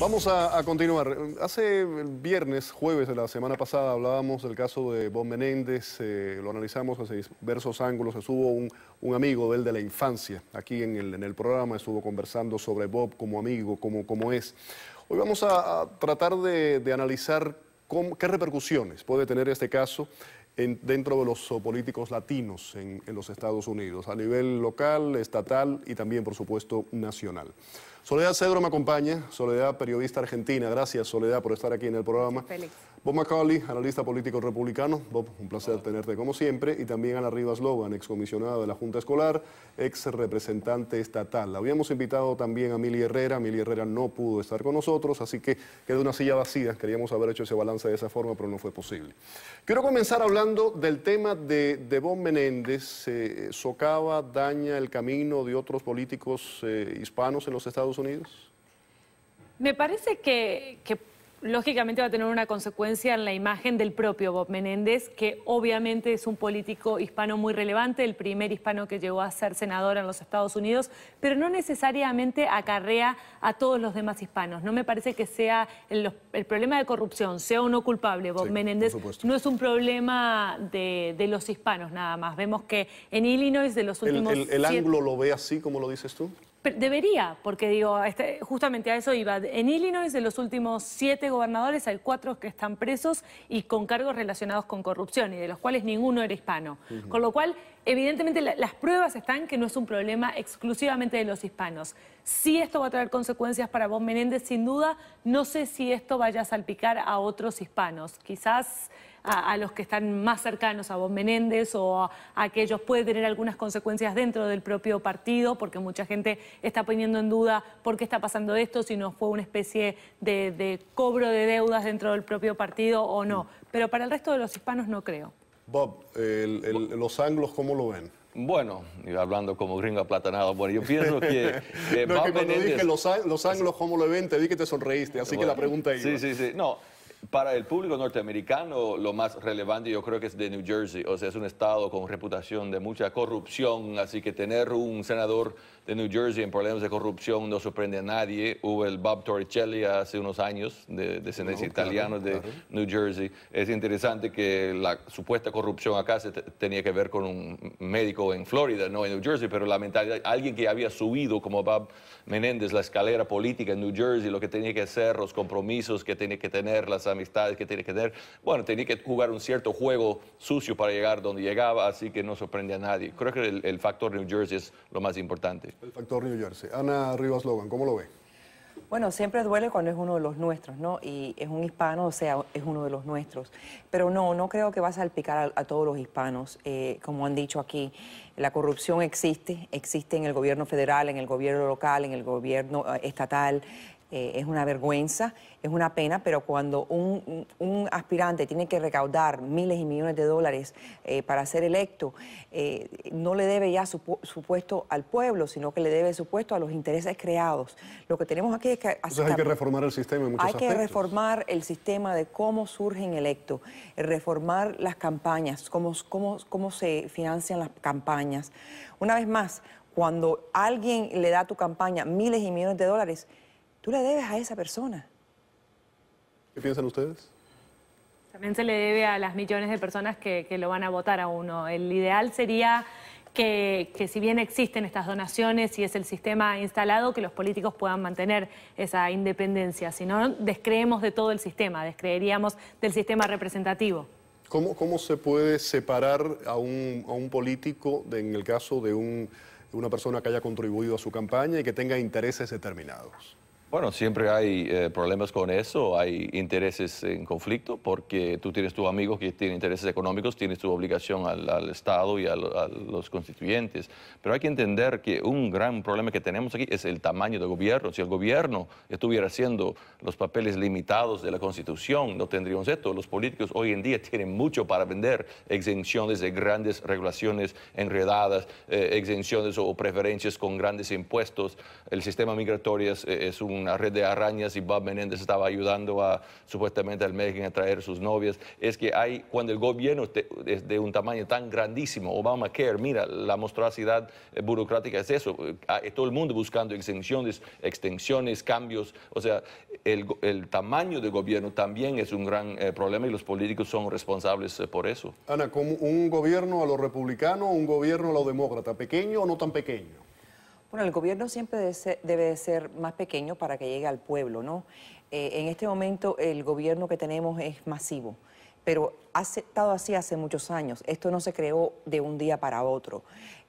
Vamos a, continuar. Hace el viernes, jueves de la semana pasada, hablábamos del caso de Bob Menéndez, eh, lo analizamos hace diversos ángulos, estuvo un, amigo de él de la infancia aquí en el, en el, programa, estuvo conversando sobre Bob como amigo, como, como es. Hoy vamos a, tratar de, analizar qué repercusiones puede tener este caso dentro de los políticos latinos en, los Estados Unidos, a nivel local, estatal y también, por supuesto, nacional. Soledad Cedro me acompaña, Soledad, periodista argentina. Gracias, Soledad, por estar aquí en el programa. Feliz. Bob McCauley, analista político republicano. Bob, un placer tenerte como siempre. Y también Ana Rivas Logan, excomisionada de la Junta Escolar, ex representante estatal. habíamos invitado también a Mili Herrera. Mili Herrera no pudo estar con nosotros, así que quedó una silla vacía. Queríamos haber hecho ese balance de esa forma, pero no fue posible. Quiero comenzar hablando del tema de, de Bon Menéndez, ¿socava, daña el camino de otros políticos eh, hispanos en los Estados Unidos? Me parece que lógicamente va a tener una consecuencia en la imagen del propio Bob Menéndez, que obviamente es un político hispano muy relevante, el primer hispano que llegó a ser senador en los Estados Unidos, pero no necesariamente acarrea a todos los demás hispanos. No me parece que sea el, problema de corrupción, sea uno culpable Bob Menéndez, no es un problema de, los hispanos nada más. Vemos que en Illinois de los últimos... ¿El, ángulo lo ve así como lo dices tú? Debería, porque digo, este, justamente a eso iba. En Illinois, de los últimos siete gobernadores, hay cuatro que están presos y con cargos relacionados con corrupción, y de los cuales ninguno era hispano. Con lo cual, evidentemente, las pruebas están que no es un problema exclusivamente de los hispanos. Si esto va a traer consecuencias para Bob Menéndez, sin duda, no sé si esto vaya a salpicar a otros hispanos. Quizás a, los que están más cercanos a Bob Menéndez o a, aquellos puede tener algunas consecuencias dentro del propio partido, porque mucha gente está poniendo en duda por qué está pasando esto, si no fue una especie de, cobro de deudas dentro del propio partido o no. Mm. Pero para el resto de los hispanos no creo. Bob, los anglos, ¿cómo lo ven? Bueno, hablando como gringo aplatanado, bueno, yo pienso que... que cuando dije los, anglos, ¿cómo lo ven? Te vi que te sonreíste, así que la pregunta es... Sí, sí, sí. No, para el público norteamericano, lo más relevante yo creo que es de New Jersey. O sea, es un estado con reputación de mucha corrupción, así que tener un senador de New Jersey en problemas de corrupción no sorprende a nadie. Hubo el Bob Torricelli hace unos años, de descendencia de oh, New Jersey. Es interesante que la supuesta corrupción acá se tenía que ver con un médico en Florida, no en New Jersey, pero la alguien que había subido como Bob Menéndez la escalera política en New Jersey, lo que tenía que hacer, los compromisos que tenía que tener, las amistades que tenía que tener. Bueno, tenía que jugar un cierto juego sucio para llegar donde llegaba, así que no sorprende a nadie. Creo que el, el factor New Jersey es lo más importante. El factor New Jersey. Ana Rivas Logan, ¿cómo lo ve? Bueno, siempre duele cuando es uno de los nuestros, ¿no? Y es un hispano, o sea, es uno de los nuestros. Pero no, no creo que vas a salpicar a, todos los hispanos. Eh, como han dicho aquí, la corrupción existe, existe en el gobierno federal, en el gobierno local, en el gobierno eh, estatal, eh, es una vergüenza, es una pena, pero cuando un, aspirante tiene que recaudar miles y millones de dólares eh, para ser electo, eh, no le debe ya su, supuesto puesto al pueblo, sino que le debe su puesto a los intereses creados. Lo que tenemos aquí es que... Entonces hay que reformar el sistema en muchos Hay que reformar el sistema de cómo surgen electos, reformar las campañas, cómo, cómo se financian las campañas. Una vez más, cuando alguien le da a tu campaña miles y millones de dólares, Tú le debes a esa persona. ¿Qué piensan ustedes? También se le debe a las millones de personas que, lo van a votar a uno. El ideal sería que, si bien existen estas donaciones y es el sistema instalado, que los políticos puedan mantener esa independencia. Si no, descreemos de todo el sistema, descreeríamos del sistema representativo. ¿Cómo, se puede separar a un, político en el caso de una persona que haya contribuido a su campaña y que tenga intereses determinados? Bueno, siempre hay eh, problemas con eso, hay intereses en conflicto, porque tú tienes tu amigo que tiene intereses económicos, tienes tu obligación al, Estado y a los constituyentes. Pero hay que entender que un gran problema que tenemos aquí es el tamaño del gobierno. Si el gobierno estuviera haciendo los papeles limitados de la Constitución, no tendríamos esto. Los políticos hoy en día tienen mucho para vender, exenciones de grandes regulaciones enredadas, eh, exenciones o preferencias con grandes impuestos. El sistema migratorio es, es un una red de arañas y Bob Menéndez estaba ayudando a supuestamente al México a traer sus novias. Es que hay, cuando el gobierno es de un tamaño tan grandísimo, Obamacare, mira, la monstruosidad eh, burocrática es eso. Ah, todo el mundo buscando exenciones, extensiones, cambios. O sea, el, el tamaño del gobierno también es un gran eh, problema y los políticos son responsables eh, por eso. Ana, ¿como un gobierno a los republicanos o un gobierno a los demócratas? ¿Pequeño o no tan pequeño? Bueno, el gobierno siempre debe ser, ser más pequeño para que llegue al pueblo, ¿no? Eh, en este momento el gobierno que tenemos es masivo, pero ha estado así hace muchos años. Esto no se creó de un día para otro.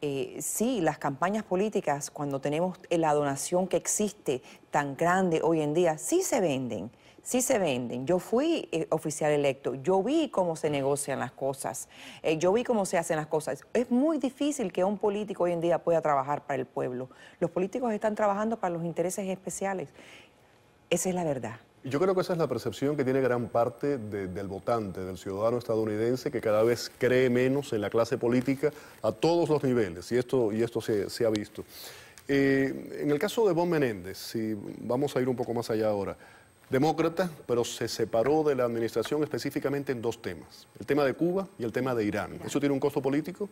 Eh, sí, las campañas políticas, cuando tenemos la donación que existe tan grande hoy en día, sí se venden sí se venden. Yo fui eh, oficial electo, yo vi cómo se negocian las cosas, eh, yo vi cómo se hacen las cosas. Es muy difícil que un político hoy en día pueda trabajar para el pueblo. Los políticos están trabajando para los intereses especiales. Esa es la verdad. Yo creo que esa es la percepción que tiene gran parte del votante, del ciudadano estadounidense, que cada vez cree menos en la clase política a todos los niveles, y esto, y esto se, ha visto. Eh, en el caso de Bon Menéndez, si vamos a ir un poco más allá ahora, demócrata, pero se separó de la administración específicamente en dos temas, el tema de Cuba y el tema de Irán. ¿Eso tiene un costo político?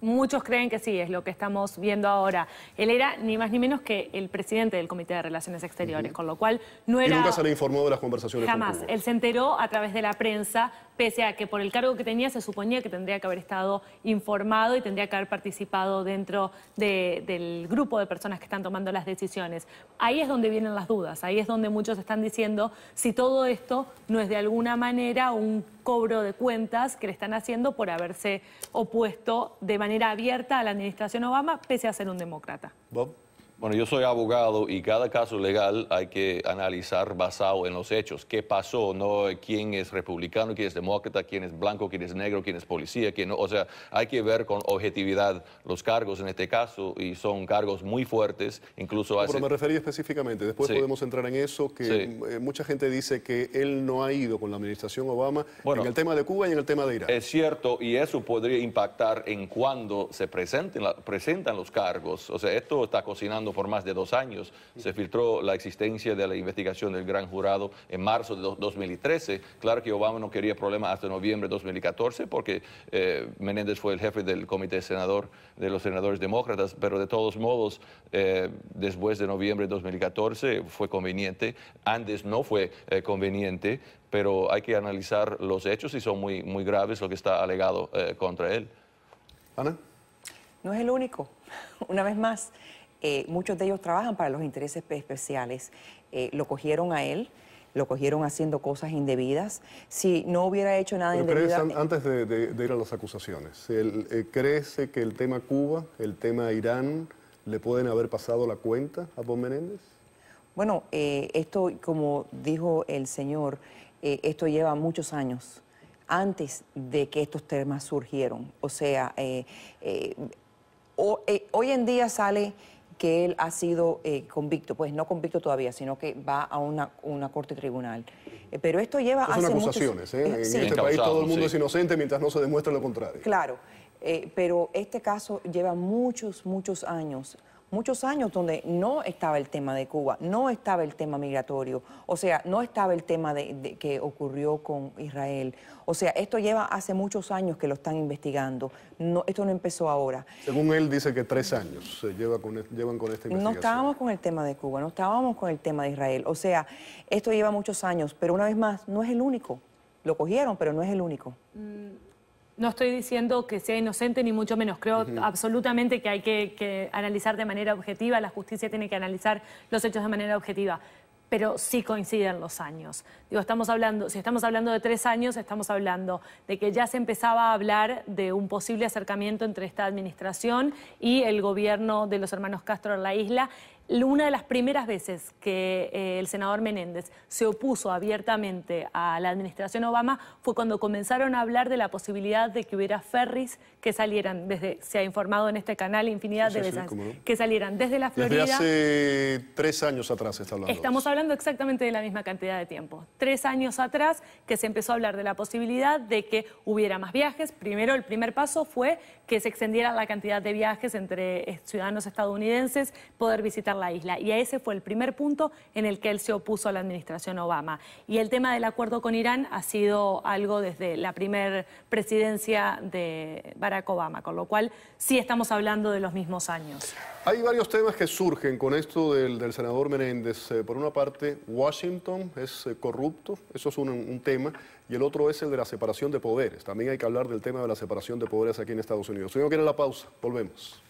Muchos creen que sí, es lo que estamos viendo ahora. Él era ni más ni menos que el presidente del Comité de Relaciones Exteriores, con lo cual no era... Y nunca se le informó de las conversaciones. Jamás. Con Él se enteró a través de la prensa pese a que por el cargo que tenía se suponía que tendría que haber estado informado y tendría que haber participado dentro del grupo de personas que están tomando las decisiones. Ahí es donde vienen las dudas, ahí es donde muchos están diciendo si todo esto no es de alguna manera un cobro de cuentas que le están haciendo por haberse opuesto de manera abierta a la administración Obama, pese a ser un demócrata. Bueno, yo soy abogado y cada caso legal hay que analizar basado en los hechos. ¿Qué pasó? No quién es republicano, quién es demócrata, quién es blanco, quién es negro, quién es policía, no. O sea, hay que ver con objetividad los cargos en este caso y son cargos muy fuertes, incluso me refería específicamente, después podemos entrar en eso, que eh, mucha gente dice que él no ha ido con la administración Obama en el tema de Cuba y en el tema de Irán. Es cierto y eso podría impactar en cuándo se presentan los cargos. O sea, esto está cocinando por más de dos años. Se filtró la existencia de la investigación del gran jurado en marzo de 2013. Claro que Obama no quería problemas hasta noviembre de 2014 porque eh, Menéndez fue el jefe del comité senador de los senadores demócratas, pero de todos modos, eh, después de noviembre de 2014 fue conveniente. Antes no fue eh, conveniente, pero hay que analizar los hechos y son muy, muy graves lo que está alegado contra él. Ana. No es el único, una vez más. Eh, muchos de ellos trabajan para los intereses especiales. Eh, lo cogieron a él, lo cogieron haciendo cosas indebidas. Si no hubiera hecho nada Pero Crees, antes de, ir a las acusaciones, eh, ¿cree que el tema Cuba, el tema Irán, le pueden haber pasado la cuenta a Bon Menéndez? Bueno, esto, como dijo el señor, esto lleva muchos años antes de que estos temas surgieron. O sea, hoy en día sale que él ha sido eh, convicto, pues no convicto todavía, sino que va a una, una corte tribunal. Eh, pero esto lleva Estas son acusaciones, ¿eh? ¿eh? En este país todo el mundo es inocente mientras no se demuestre lo contrario. Claro, pero este caso lleva muchos, muchos años muchos años donde no estaba el tema de Cuba, no estaba el tema migratorio, o sea, no estaba el tema de, que ocurrió con Israel. O sea, esto lleva hace muchos años que lo están investigando. esto no empezó ahora. Según él dice que tres años se lleva con, llevan con esta investigación. No estábamos con el tema de Cuba, no estábamos con el tema de Israel. O sea, esto lleva muchos años, pero una vez más, no es el único. Lo cogieron, pero no es el único. Mm, no estoy diciendo que sea inocente, ni mucho menos. Creo absolutamente que hay que, analizar de manera objetiva, la justicia tiene que analizar los hechos de manera objetiva pero sí coinciden los años. Digo, estamos hablando, si estamos hablando de tres años, estamos hablando de que ya se empezaba a hablar de un posible acercamiento entre esta administración y el gobierno de los hermanos Castro en la isla. Una de las primeras veces que eh, el senador Menéndez se opuso abiertamente a la administración Obama fue cuando comenzaron a hablar de la posibilidad de que hubiera ferries que salieran desde, se ha informado en este canal infinidad de veces, que salieran desde la Florida. Desde hace tres años atrás está hablando. Estamos hablando exactamente de la misma cantidad de tiempo. Tres años atrás que se empezó a hablar de la posibilidad de que hubiera más viajes. Primero, el primer paso fue que se extendiera la cantidad de viajes entre eh, ciudadanos estadounidenses, poder visitar la isla. Y ese fue el primer punto en el que él se opuso a la administración Obama. Y el tema del acuerdo con Irán ha sido algo desde la primera presidencia de Barack Obama, con lo cual sí estamos hablando de los mismos años. Hay varios temas que surgen con esto del, senador Menéndez. Eh, por una parte, Washington es eh, corrupto, eso es un, un tema, y el otro es el de la separación de poderes. También hay que hablar del tema de la separación de poderes aquí en Estados Unidos. Señor, quiere la pausa, volvemos.